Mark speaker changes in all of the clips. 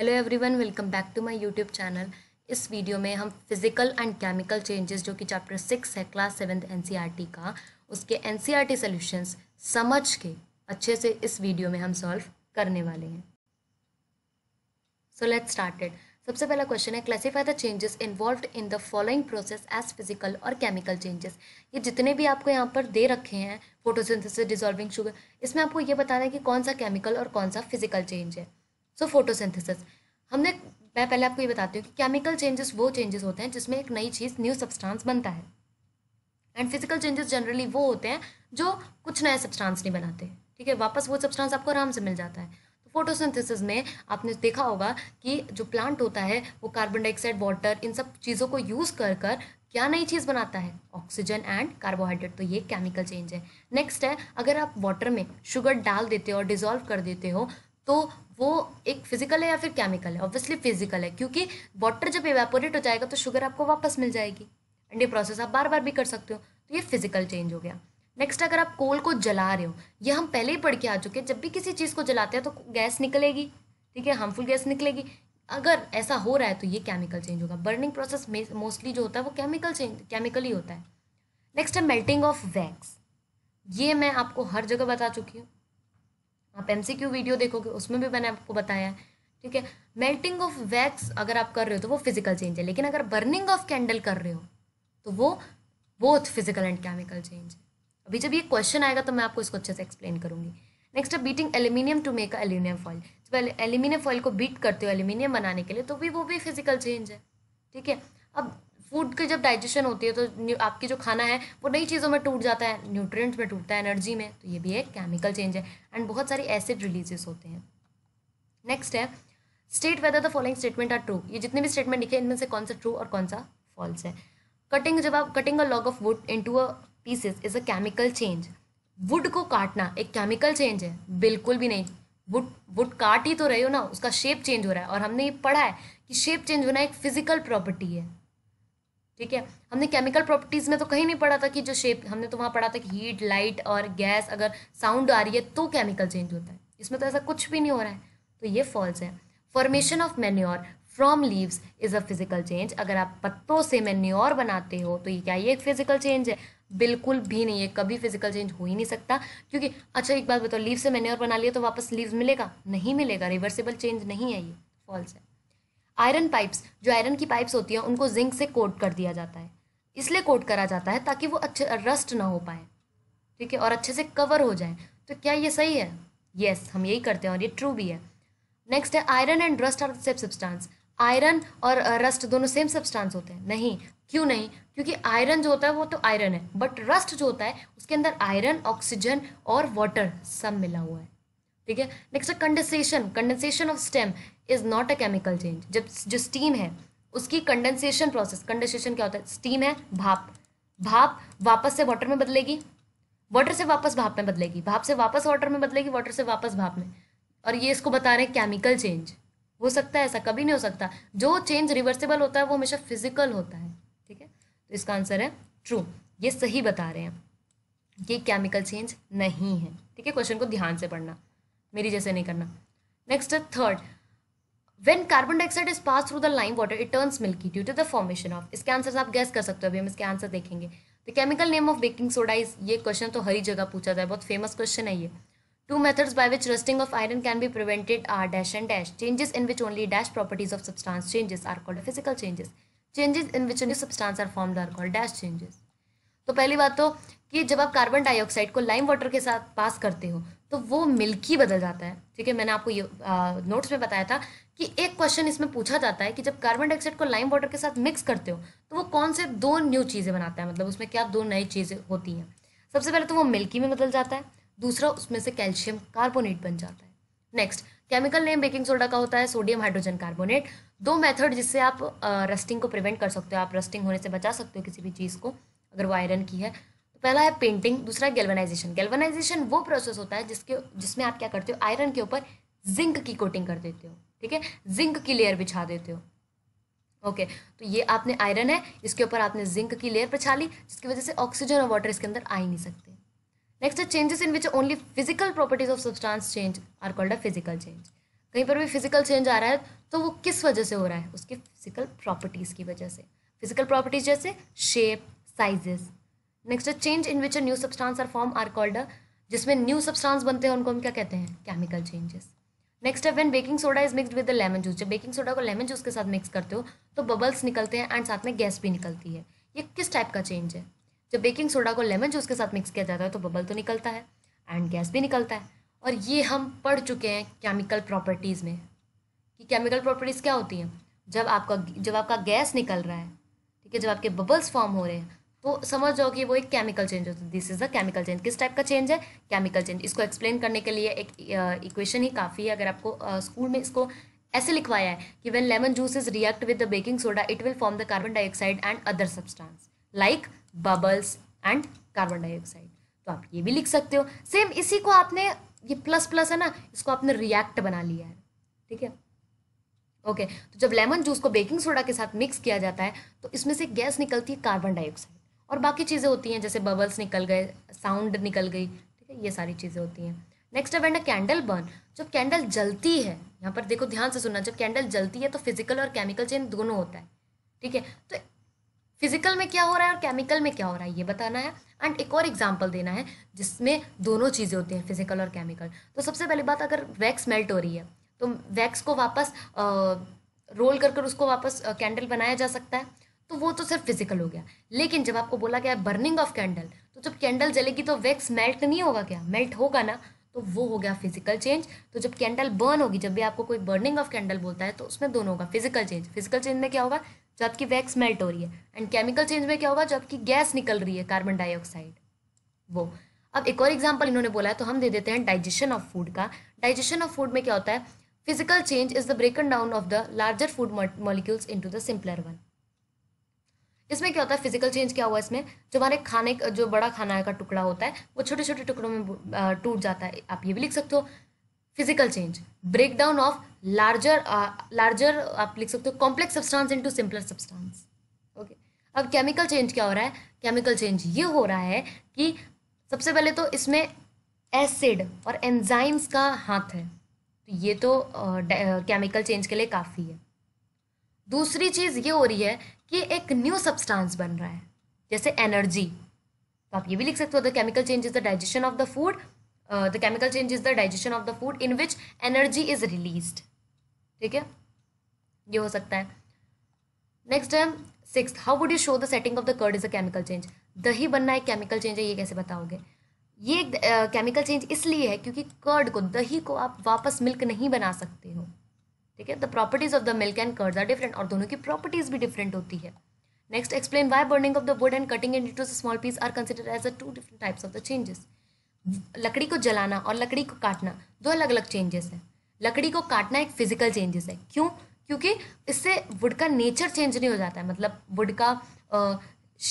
Speaker 1: Hello everyone welcome back to my YouTube channel इस वीडियो में हम फिजिकल एंड केमिकल चेंजेस जो कि चैप्टर सिक्स है क्लास सेवेंथ एनसीईआरटी का उसके एनसीईआरटी सॉल्यूशंस e समझ के अच्छे से इस वीडियो में हम सॉल्व करने वाले हैं सो लेट स्टार्टेड सबसे पहला क्वेश्चन है classify the changes involved in the following process as physical और केमिकल चेंजेस ये जितने भी आपको यहाँ पर दे रखे हैं फोटोसिंथेसिस डिजॉल्विंग शुगर इसमें आपको ये बताना है कि कौन सा केमिकल और कौन सा फिजिकल चेंज है सो फोटोसिंथेसिस हमने मैं पहले आपको ये बताती हूँ कि केमिकल चेंजेस वो चेंजेस होते हैं जिसमें एक नई चीज़ न्यू सब्सटेंस बनता है एंड फिजिकल चेंजेस जनरली वो होते हैं जो कुछ नया सब्सटेंस नहीं बनाते ठीक है वापस वो सब्सटेंस आपको आराम से मिल जाता है तो फोटोसिंथेसिस में आपने देखा होगा कि जो प्लांट होता है वो कार्बन डाइऑक्साइड वाटर इन सब चीज़ों को यूज़ कर कर क्या नई चीज़ बनाता है ऑक्सीजन एंड कार्बोहाइड्रेट तो ये केमिकल चेंज है नेक्स्ट है अगर आप वाटर में शुगर डाल देते हो और डिजोल्व कर देते हो तो वो एक फिजिकल है या फिर केमिकल है ऑब्वियसली फिजिकल है क्योंकि वाटर जब एवेपोरेट हो जाएगा तो शुगर आपको वापस मिल जाएगी एंड ये प्रोसेस आप बार बार भी कर सकते हो तो ये फिजिकल चेंज हो गया नेक्स्ट अगर आप कोल को जला रहे हो ये हम पहले ही पढ़ के आ चुके हैं जब भी किसी चीज़ को जलाते हैं तो गैस निकलेगी ठीक है हार्मफुल गैस निकलेगी अगर ऐसा हो रहा है तो ये केमिकल चेंज होगा बर्निंग प्रोसेस मोस्टली जो होता है वो केमिकल चेंज केमिकल ही होता है नेक्स्ट है मेल्टिंग ऑफ वैक्स ये मैं आपको हर जगह बता चुकी हूँ आप एम वीडियो देखोगे उसमें भी मैंने आपको बताया है ठीक है मेल्टिंग ऑफ वैक्स अगर आप कर रहे हो तो वो फिजिकल चेंज है लेकिन अगर बर्निंग ऑफ कैंडल कर रहे हो तो वो both physical and chemical change है अभी जब ये क्वेश्चन आएगा तो मैं आपको इसको अच्छे से एक्सप्लेन करूँगी नेक्स्ट है beating aluminium to make aluminium foil जब एल्यूमिनियम फॉइल को बीट करते हो एल्यूमिनियम बनाने के लिए तो भी वो भी फिजिकल चेंज है ठीक है अब फूड के जब डाइजेशन होती है तो आपकी जो खाना है वो नई चीज़ों में टूट जाता है न्यूट्रिएंट्स में टूटता है एनर्जी में तो ये भी एक केमिकल चेंज है एंड बहुत सारे एसिड रिलीजेस होते हैं नेक्स्ट है state whether the following statements are true ये जितने भी स्टेटमेंट लिखे इनमें से कौन सा ट्रू और कौन सा फॉल्स है कटिंग जब आप cutting a log of wood into a pieces is a chemical change wood को काटना एक केमिकल चेंज है बिल्कुल भी नहीं वुड वुड काट ही तो रहे हो ना उसका शेप चेंज हो रहा है और हमने ये पढ़ा है कि शेप चेंज होना एक फिजिकल प्रॉपर्टी है ठीक है हमने केमिकल प्रॉपर्टीज़ में तो कहीं नहीं पढ़ा था कि जो शेप हमने तो वहाँ पढ़ा था कि हीट लाइट और गैस अगर साउंड आ रही है तो केमिकल चेंज होता है इसमें तो ऐसा कुछ भी नहीं हो रहा है तो ये फॉल्स है formation of manure from leaves is a physical change अगर आप पत्तों से मेन्योर बनाते हो तो ये क्या ये एक फिजिकल चेंज है बिल्कुल भी नहीं है कभी फिजिकल चेंज हो ही नहीं सकता क्योंकि अच्छा एक बात बताओ लीव से मेन्योर बना लिया तो वापस लीव मिलेगा नहीं मिलेगा रिवर्सिबल चेंज नहीं है ये फॉल्स है आयरन पाइप्स जो आयरन की पाइप्स होती हैं उनको जिंक से कोट कर दिया जाता है इसलिए कोट करा जाता है ताकि वो अच्छे रस्ट ना हो पाए ठीक है और अच्छे से कवर हो जाए तो क्या ये सही है येस yes, हम यही करते हैं और ये ट्रू भी है नेक्स्ट है iron and rust are same substance iron और रस्ट दोनों सेम सब्सटेंस होते हैं नहीं क्यों नहीं क्योंकि आयरन जो होता है वो तो आयरन है बट रस्ट जो होता है उसके अंदर आयरन ऑक्सीजन और वाटर सब मिला हुआ है ठीक है नेक्स्ट है condensation condensation of steam is not a chemical change जब जो स्टीम है उसकी कंडेंसेशन प्रोसेस कंडेंसेशन क्या होता है स्टीम है भाप भाप वापस से वाटर में बदलेगी वाटर से वापस भाप में बदलेगी भाप से वापस वाटर में बदलेगी वाटर से वापस भाप में और ये इसको बता रहे हैं केमिकल चेंज हो सकता है ऐसा कभी नहीं हो सकता जो चेंज रिवर्सिबल होता है वो हमेशा फिजिकल होता है ठीक है तो इसका आंसर है ट्रू ये सही बता रहे हैं ये केमिकल चेंज नहीं है ठीक है क्वेश्चन को ध्यान से पढ़ना मेरी जैसे नहीं करना नेक्स्ट है third when carbon dioxide is pass through the lime water it turns milky due to the formation of इसके आंसर आप गैस कर सकते हो अभी हम इसके आंसर देखेंगे the chemical name of baking soda is ये क्वेश्चन तो हर जगह पूछा जाए बहुत फेमस क्वेश्चन है ये two methods by which rusting of iron can be prevented are dash and dash changes in which only dash properties of substance changes are called physical changes changes in which only new are are are called dash changes तो पहली बात तो कि जब आप carbon dioxide को lime water के साथ पास करते हो तो वो मिल्की बदल जाता है ठीक है मैंने आपको ये नोट्स में बताया था कि एक क्वेश्चन इसमें पूछा जाता है कि जब कार्बन डाइऑक्साइड को लाइम वाटर के साथ मिक्स करते हो तो वो कौन से दो न्यू चीज़ें बनाता है मतलब उसमें क्या दो नई चीज़ें होती हैं सबसे पहले तो वो मिल्की में बदल जाता है दूसरा उसमें से कैल्शियम कार्बोनेट बन जाता है next chemical name baking soda का होता है सोडियम हाइड्रोजन कार्बोनेट दो मेथड जिससे आप रस्टिंग को प्रिवेंट कर सकते हो आप रस्टिंग होने से बचा सकते हो किसी भी चीज़ को अगर वो आयरन की है तो पहला है पेंटिंग दूसरा है गैल्वेनाइजेशन गैल्वेनाइजेशन वो प्रोसेस होता है जिसके जिसमें आप क्या करते हो आयरन के ऊपर जिंक की कोटिंग कर देते हो ठीक है जिंक की लेयर बिछा देते हो ओके okay, तो ये आपने आयरन है इसके ऊपर आपने जिंक की लेयर बिछा ली जिसकी वजह से ऑक्सीजन और वाटर इसके अंदर आ ही नहीं सकते नेक्स्ट है changes in which only physical properties of substance change are called a physical change कहीं पर भी फिजिकल चेंज आ रहा है तो वो किस वजह से हो रहा है उसकी फिजिकल प्रॉपर्टीज़ की वजह से फिजिकल प्रॉपर्टीज जैसे shape sizes next change in which new substance are form are called जिसमें न्यू सब्सटेंस बनते हैं उनको हम क्या कहते हैं केमिकल चेंजेस नेक्स्ट है when baking soda is mixed with the lemon juice जब बेकिंग सोडा को लेमन जूस के साथ मिक्स करते हो तो बबल्स निकलते हैं एंड साथ में गैस भी निकलती है ये किस टाइप का चेंज है जब बेकिंग सोडा को लेमन जूस के साथ मिक्स किया जाता है तो बबल तो निकलता है एंड गैस भी निकलता है और ये हम पढ़ चुके हैं केमिकल प्रॉपर्टीज़ में कि केमिकल प्रॉपर्टीज़ क्या होती हैं जब आपका जब आपका गैस निकल रहा है ठीक है जब आपके बबल्स फॉर्म हो रहे हैं तो समझ जाओ कि वो एक केमिकल चेंज होता है this is the chemical change किस टाइप का चेंज है केमिकल चेंज इसको एक्सप्लेन करने के लिए एक इक्वेशन ही काफ़ी है अगर आपको स्कूल में इसको ऐसे लिखवाया है कि when lemon juice is react with the baking soda it will form the carbon dioxide and other substance like bubbles and carbon dioxide तो आप ये भी लिख सकते हो सेम इसी को आपने ये प्लस प्लस है ना इसको आपने रिएक्ट बना लिया है ठीक है ओके तो जब लेमन जूस को बेकिंग सोडा के साथ मिक्स किया जाता है तो इसमें से गैस निकलती है कार्बन डाइऑक्साइड और बाकी चीज़ें होती हैं जैसे बबल्स निकल गए साउंड निकल गई ठीक है ये सारी चीज़ें होती हैं नेक्स्ट है अ कैंडल बर्न जब कैंडल जलती है यहाँ पर देखो ध्यान से सुनना जब कैंडल जलती है तो फिजिकल और केमिकल चेन दोनों होता है ठीक है तो फिजिकल में क्या हो रहा है और केमिकल में क्या हो रहा है ये बताना है एंड एक और एग्जाम्पल देना है जिसमें दोनों चीज़ें होती हैं फिजिकल और केमिकल तो सबसे पहली बात अगर वैक्स मेल्ट हो रही है तो वैक्स को वापस रोल कर कर उसको वापस कैंडल बनाया जा सकता है तो वो तो सिर्फ फिजिकल हो गया लेकिन जब आपको बोला गया बर्निंग ऑफ कैंडल तो जब कैंडल जलेगी तो वैक्स मेल्ट नहीं होगा क्या मेल्ट होगा ना तो वो हो गया फिजिकल चेंज तो जब कैंडल बर्न होगी जब भी आपको कोई बर्निंग ऑफ कैंडल बोलता है तो उसमें दोनों होगा फिजिकल चेंज फिजिकल चेंज में क्या होगा जो आपकी वैक्स मेल्ट हो रही है एंड केमिकल चेंज में क्या होगा जो आपकी गैस निकल रही है कार्बन डाइऑक्साइड वो अब एक और एग्जाम्पल इन्होंने बोला है तो हम दे देते हैं डाइजेशन ऑफ फूड का डाइजेशन ऑफ फूड में क्या होता है physical change is the broken down of the larger food molecules into the simpler one इसमें क्या होता है फिजिकल चेंज क्या हुआ इसमें जो हमारे खाने का जो बड़ा खाना का टुकड़ा होता है वो छोटे छोटे टुकड़ों में टूट जाता है आप ये भी लिख सकते हो physical change break down of larger larger आप लिख सकते हो complex substance into simpler substance okay अब केमिकल चेंज क्या हो रहा है केमिकल चेंज ये हो रहा है कि सबसे पहले तो इसमें एसिड और एंजाइम्स का हाथ है तो ये तो केमिकल चेंज के लिए काफ़ी है दूसरी चीज़ ये हो रही है कि एक न्यू सब्सटेंस बन रहा है जैसे एनर्जी तो आप ये भी लिख सकते हो the chemical change is the digestion of the food the chemical change is the digestion of the food in which energy is release ठीक है ये हो सकता है नेक्स्ट है six how would you show the setting of the curd is a chemical change दही बनना एक केमिकल चेंज है ये कैसे बताओगे ये केमिकल चेंज uh, इसलिए है क्योंकि कर्ड को दही को आप वापस मिल्क नहीं बना सकते हो ठीक है the properties of the milk and curd are different और दोनों की प्रॉपर्टीज भी डिफरेंट होती है next explain why burning of the wood and cutting into small piece are consider as a two different types of the changes लकड़ी को जलाना और लकड़ी को काटना दो अलग अलग चेंजेस हैं लकड़ी को काटना एक फिजिकल चेंजेस है क्यों क्योंकि इससे वुड का नेचर चेंज नहीं हो जाता है मतलब वुड का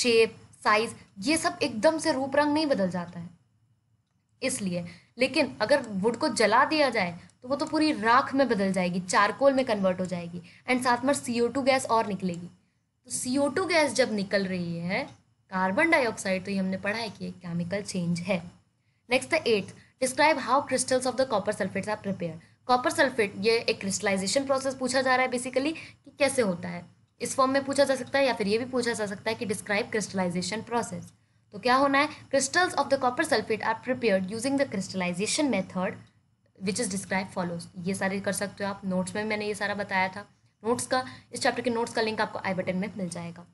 Speaker 1: शेप साइज ये सब एकदम से रूप रंग नहीं बदल जाता है इसलिए लेकिन अगर वुड को जला दिया जाए तो वो तो पूरी राख में बदल जाएगी चारकोल में कन्वर्ट हो जाएगी एंड साथ में सी गैस और निकलेगी तो सी गैस जब निकल रही है कार्बन डाइऑक्साइड तो ये हमने पढ़ा है कि एक केमिकल चेंज है next the eighth describe how crystals of the copper sulphates are prepare copper sulphate ये एक क्रिस्टलाइजेशन प्रोसेस पूछा जा रहा है बेसिकली कि कैसे होता है इस फॉर्म में पूछा जा सकता है या फिर ये भी पूछा जा सकता है कि डिस्क्राइब क्रिस्टलाइजेशन प्रोसेस तो क्या होना है crystals of the copper sulphate are prepared using the crystallisation method which is describe follows ये सारे कर सकते हो आप नोट्स में मैंने ये सारा बताया था नोट्स का इस चैप्टर के नोट्स का लिंक आपको आई बटन में मिल जाएगा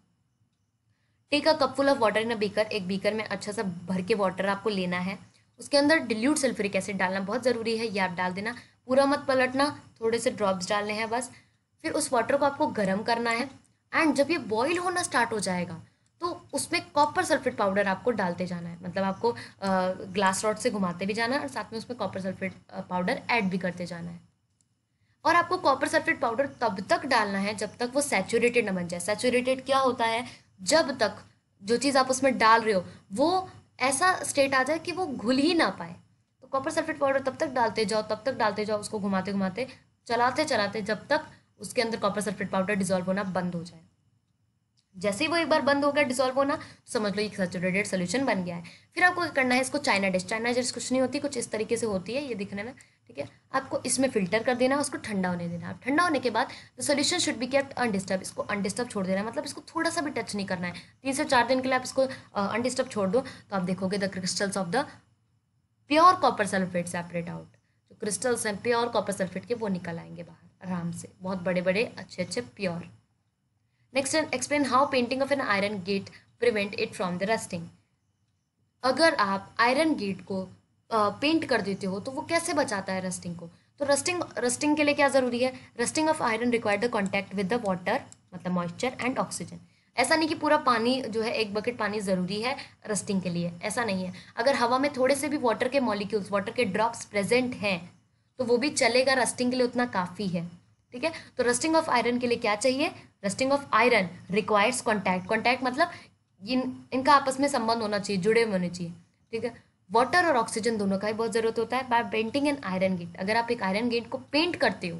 Speaker 1: take a cup full of water in a beaker एक बीकर में अच्छा सा भर के वाटर आपको लेना है उसके अंदर डिल्यूट सल्फ्यूरिक एसिड डालना बहुत ज़रूरी है ये आप डाल देना पूरा मत पलटना थोड़े से ड्रॉप्स डालने हैं बस फिर उस वाटर को आपको गर्म करना है एंड जब ये बॉईल होना स्टार्ट हो जाएगा तो उसमें कॉपर सल्फेट पाउडर आपको डालते जाना है मतलब आपको ग्लास रॉड से घुमाते भी जाना है और साथ में उसमें कॉपर सल्फेट पाउडर ऐड भी करते जाना है और आपको कॉपर सल्फेट पाउडर तब तक डालना है जब तक वो सैचुरेटेड ना बन जाए सैचुरेटेड क्या होता है जब तक जो चीज़ आप उसमें डाल रहे हो वो ऐसा स्टेट आ जाए कि वो घुल ही ना पाए तो कॉपर सल्फेट पाउडर तब तक डालते जाओ तब तक डालते जाओ उसको घुमाते घुमाते चलाते चलाते जब तक उसके अंदर कॉपर सल्फेट पाउडर डिजॉल्व होना बंद हो जाए जैसे ही वो एक बार बंद हो गया डिसॉल्व होना समझ लो एक सेचुरेटेड सोल्यूशन बन गया है फिर आपको करना है इसको चाइना डिश चाइना डिश कुछ नहीं होती कुछ इस तरीके से होती है ये दिखने में ठीक है आपको इसमें फिल्टर कर देना उसको ठंडा होने देना आप ठंडा होने के बाद the solution should be kept undisturb इसको अनडिस्टर्ब छोड़ देना मतलब इसको थोड़ा सा भी टच नहीं करना है तीन से चार दिन के लिए आप इसको अनडिस्टर्ब छोड़ दो तो आप देखोगे the crystals of the pure copper sulphate separate out जो क्रिस्टल्स हैं प्योर कॉपर सल्फेट के वो निकल आएंगे बाहर आराम से बहुत बड़े बड़े अच्छे अच्छे pure next explain how painting of an iron gate prevent it from the rusting अगर आप आयरन गेट को पेंट कर देते हो तो वो कैसे बचाता है रस्टिंग को तो रस्टिंग रस्टिंग के लिए क्या ज़रूरी है rusting of iron require the contact with the water मतलब मॉइस्चर एंड ऑक्सीजन ऐसा नहीं कि पूरा पानी जो है एक बकेट पानी ज़रूरी है रस्टिंग के लिए ऐसा नहीं है अगर हवा में थोड़े से भी वाटर के मॉलिक्यूल्स वाटर के ड्रॉप्स प्रेजेंट हैं तो वो भी चलेगा रस्टिंग के लिए उतना काफ़ी है ठीक है तो रस्टिंग ऑफ आयरन के लिए क्या चाहिए rusting of iron requires contact contact मतलब इन इनका आपस में संबंध होना चाहिए जुड़े हुए होने चाहिए ठीक है वाटर और ऑक्सीजन दोनों का ही बहुत ज़रूरत होता है by painting an iron gate अगर आप एक आयरन गेट को पेंट करते हो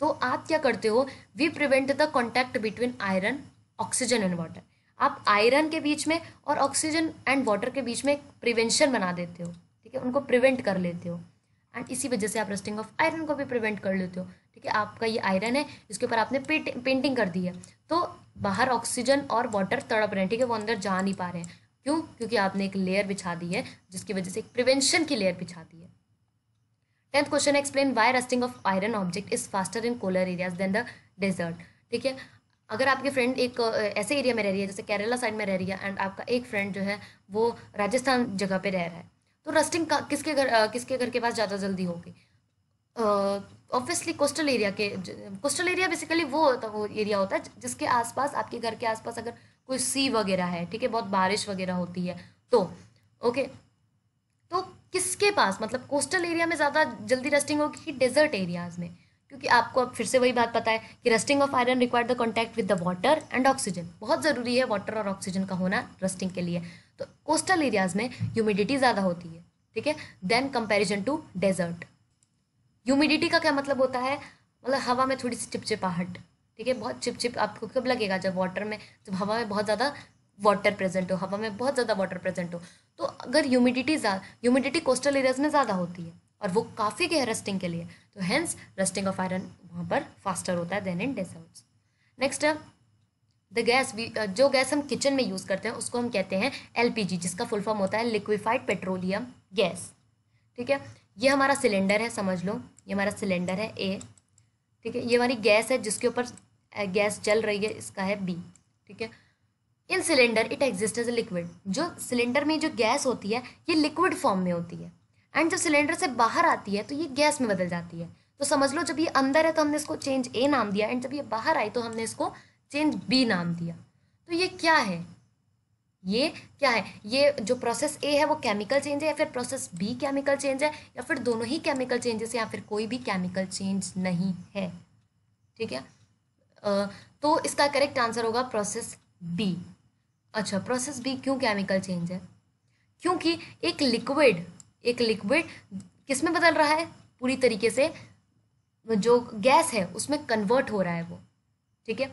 Speaker 1: तो आप क्या करते हो we prevent the contact between iron oxygen and water आप आयरन के बीच में और ऑक्सीजन एंड वाटर के बीच में प्रिवेंशन बना देते हो ठीक है उनको प्रिवेंट कर लेते हो एंड इसी वजह से आप रस्टिंग ऑफ आयरन को भी प्रिवेंट कर लेते हो ठीक है आपका ये आयरन है इसके ऊपर आपने पेंटिंग कर दी है तो बाहर ऑक्सीजन और वाटर तड़प रहे हैं ठीक है वो अंदर जा नहीं पा रहे हैं क्यों क्योंकि आपने एक लेयर बिछा दी है जिसकी वजह से एक प्रिवेंशन की लेयर बिछा दी है tenth question explain why rusting of iron object is faster in coastal areas than the desert ठीक है अगर आपके फ्रेंड एक ऐसे एरिया में रह रही है जैसे केरला साइड में रह रही है एंड आपका एक फ्रेंड जो है वो राजस्थान जगह पे रह रहा है तो रस्टिंग का किसके घर किसके घर के पास ज़्यादा जल्दी होगी ऑब्वियसली कोस्टल एरिया के कोस्टल एरिया बेसिकली वो होता वो एरिया होता है जिसके आसपास आपके घर के आसपास अगर कोई सी वगैरह है ठीक है बहुत बारिश वगैरह होती है तो ओके तो किसके पास मतलब कोस्टल एरिया में ज़्यादा जल्दी रस्टिंग होगी कि डेजर्ट एरियाज़ में क्योंकि आपको अब फिर से वही बात पता है कि rusting of iron require the contact with the water and oxygen बहुत ज़रूरी है वाटर और ऑक्सीजन का होना रस्टिंग के लिए तो कोस्टल एरियाज़ में ह्यूमिडिटी ज़्यादा होती है ठीक है than comparison to desert humidity का क्या मतलब होता है मतलब हवा में थोड़ी सी चिपचिपाहट ठीक है बहुत चिपचिप आपको कब लगेगा जब वाटर में जब हवा में बहुत ज़्यादा वाटर प्रेजेंट हो हवा में बहुत ज़्यादा वाटर प्रेजेंट हो तो अगर ह्यूमिडिटी ह्यूमिडिटी कोस्टल एरियाज में ज़्यादा होती है और वो काफ़ी गहर रस्टिंग के लिए तो हैंस रस्टिंग ऑफ आयरन वहाँ पर फास्टर होता है than in deserts next the gas जो गैस हम किचन में यूज़ करते हैं उसको हम कहते हैं एल जिसका फुल फॉर्म होता है लिक्विफाइड पेट्रोलियम गैस ठीक है ये हमारा सिलेंडर है समझ लो ये हमारा सिलेंडर है ए ठीक है ये हमारी गैस है जिसके ऊपर गैस चल रही है इसका है बी ठीक है in cylinder it exist as a liquid जो सिलेंडर में जो गैस होती है ये लिक्विड फॉर्म में होती है एंड जब सिलेंडर से बाहर आती है तो ये गैस में बदल जाती है तो समझ लो जब ये अंदर है तो हमने इसको चेंज ए नाम दिया एंड जब ये बाहर आई तो हमने इसको चेंज बी नाम दिया तो ये क्या है ये क्या है ये जो प्रोसेस ए है वो केमिकल चेंज है या फिर प्रोसेस बी केमिकल चेंज है या फिर दोनों ही केमिकल चेंजेस या फिर कोई भी केमिकल चेंज नहीं है ठीक है तो इसका करेक्ट आंसर होगा प्रोसेस बी अच्छा प्रोसेस बी क्यों केमिकल चेंज है क्योंकि एक लिक्विड एक लिक्विड किस में बदल रहा है पूरी तरीके से जो गैस है उसमें कन्वर्ट हो रहा है वो ठीक है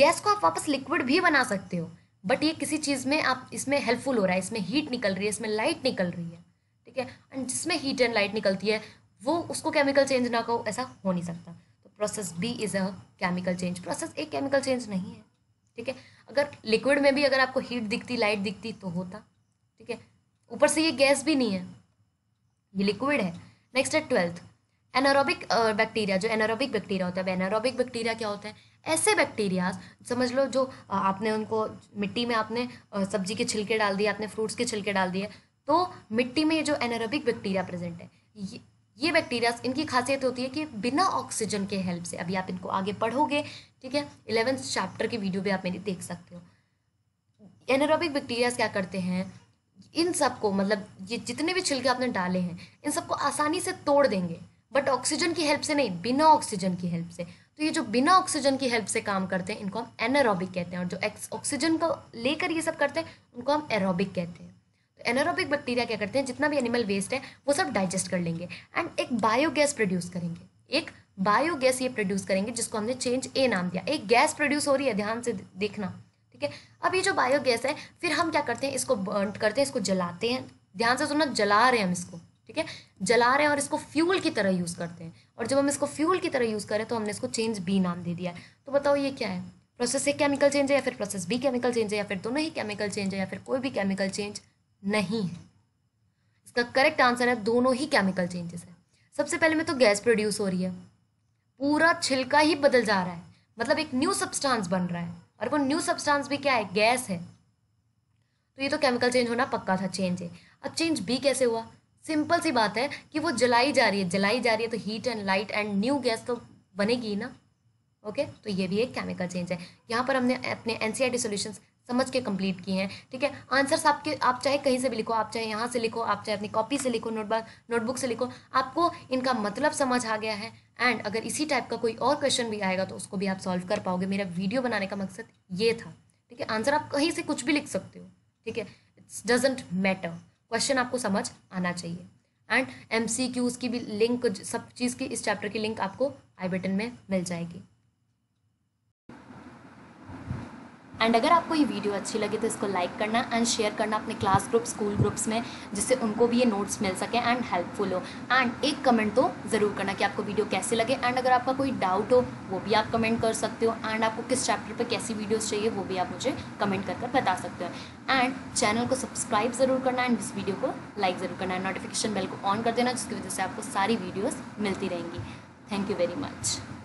Speaker 1: गैस को आप वापस लिक्विड भी बना सकते हो बट ये किसी चीज़ में आप इसमें हेल्पफुल हो रहा है इसमें हीट निकल रही है इसमें लाइट निकल रही है ठीक है एंड जिसमें हीट एंड लाइट निकलती है वो उसको केमिकल चेंज ना कहो ऐसा हो नहीं सकता तो process B is a chemical change process एक केमिकल चेंज नहीं है ठीक है अगर लिक्विड में भी अगर आपको हीट दिखती लाइट दिखती तो होता ठीक है ऊपर से ये गैस भी नहीं है ये लिक्विड है नेक्स्ट है ट्वेल्थ एनारोबिक बैक्टीरिया uh, जो एनारोबिक बैक्टीरिया होता है एनारोबिक बैक्टीरिया क्या होता है ऐसे बैक्टीरिया समझ लो जो आपने उनको मिट्टी में आपने सब्जी के छिलके डाल दिए आपने फ्रूट्स के छिलके डाल दिए तो मिट्टी में जो एनारोबिक बैक्टीरिया प्रेजेंट है ये ये बैक्टीरिया इनकी खासियत होती है कि बिना ऑक्सीजन के हेल्प से अभी आप इनको आगे पढ़ोगे ठीक है इलेवेंथ चैप्टर की वीडियो भी आप मेरी देख सकते हो एनारोबिक बैक्टीरिया क्या करते हैं इन सबको मतलब ये जितने भी छिलके आपने डाले हैं इन सबको आसानी से तोड़ देंगे बट ऑक्सीजन की हेल्प से नहीं बिना ऑक्सीजन की हेल्प से तो ये जो बिना ऑक्सीजन की हेल्प से काम करते हैं इनको हम एनारोबिक कहते हैं और जो एक्स ऑक्सीजन को लेकर ये सब करते हैं उनको हम एरोबिक कहते हैं तो एनारोबिक बैक्टीरिया क्या करते हैं जितना भी एनिमल वेस्ट है वो सब डाइजेस्ट कर लेंगे एंड एक बायोगैस प्रोड्यूस करेंगे एक बायोगैस ये प्रोड्यूस करेंगे जिसको हमने चेंज ए नाम दिया एक गैस प्रोड्यूस हो रही है ध्यान से देखना ठीक है अब ये जो बायोगैस है फिर हम क्या करते हैं इसको बर्न करते हैं इसको जलाते हैं ध्यान से सुनना जला रहे हैं हम इसको ठीक है जला रहे हैं और इसको फ्यूल की तरह यूज़ करते हैं और जब हम इसको फ्यूल की तरह यूज़ करें तो हमने इसको चेंज बी नाम दे दिया है तो बताओ ये क्या है प्रोसेस ए केमिकल चेंज है या फिर प्रोसेस बी केमिकल चेंज है या फिर दोनों ही केमिकल चेंज है या फिर कोई भी केमिकल चेंज नहीं है इसका करेक्ट आंसर है दोनों ही केमिकल चेंजेस है सबसे पहले में तो गैस प्रोड्यूस हो रही है पूरा छिलका ही बदल जा रहा है मतलब एक न्यू सब्सटेंस बन रहा है और वो न्यू सब्सटेंस भी क्या है गैस है तो ये तो केमिकल चेंज होना पक्का था चेंज है अब चेंज बी कैसे हुआ सिंपल सी बात है कि वो जलाई जा रही है जलाई जा रही है तो heat and light and new gas तो बनेगी ही ना ओके okay? तो ये भी एक केमिकल चेंज है यहाँ पर हमने अपने एन सी e समझ के कंप्लीट किए हैं ठीक है आंसर्स आपके आप चाहे कहीं से भी लिखो आप चाहे यहाँ से लिखो आप चाहे अपनी कॉपी से लिखो नोटबुक नोटबुक से लिखो आपको इनका मतलब समझ आ गया है एंड अगर इसी टाइप का कोई और क्वेश्चन भी आएगा तो उसको भी आप सॉल्व कर पाओगे मेरा वीडियो बनाने का मकसद ये था ठीक है आंसर आप कहीं से कुछ भी लिख सकते हो ठीक है इट्स डजेंट मैटर क्वेश्चन आपको समझ आना चाहिए एंड एम की भी लिंक सब चीज़ की इस चैप्टर की लिंक आपको आई बटन में मिल जाएगी एंड अगर आपको ये वीडियो अच्छी लगे तो इसको लाइक करना एंड शेयर करना अपने क्लास ग्रुप स्कूल ग्रुप्स में जिससे उनको भी ये नोट्स मिल सके एंड हेल्पफुल हो एंड एक कमेंट तो ज़रूर करना कि आपको वीडियो कैसे लगे एंड अगर आपका कोई डाउट हो वो भी आप कमेंट कर सकते हो एंड आपको किस चैप्टर पर कैसी वीडियोज़ चाहिए वो भी आप मुझे कमेंट कर बता सकते हो एंड चैनल को सब्सक्राइब ज़रूर करना एंड इस वीडियो को लाइक ज़रूर करना नोटिफिकेशन बेल को ऑन कर देना जिसकी वजह से आपको सारी वीडियोज़ मिलती रहेंगी थैंक यू वेरी मच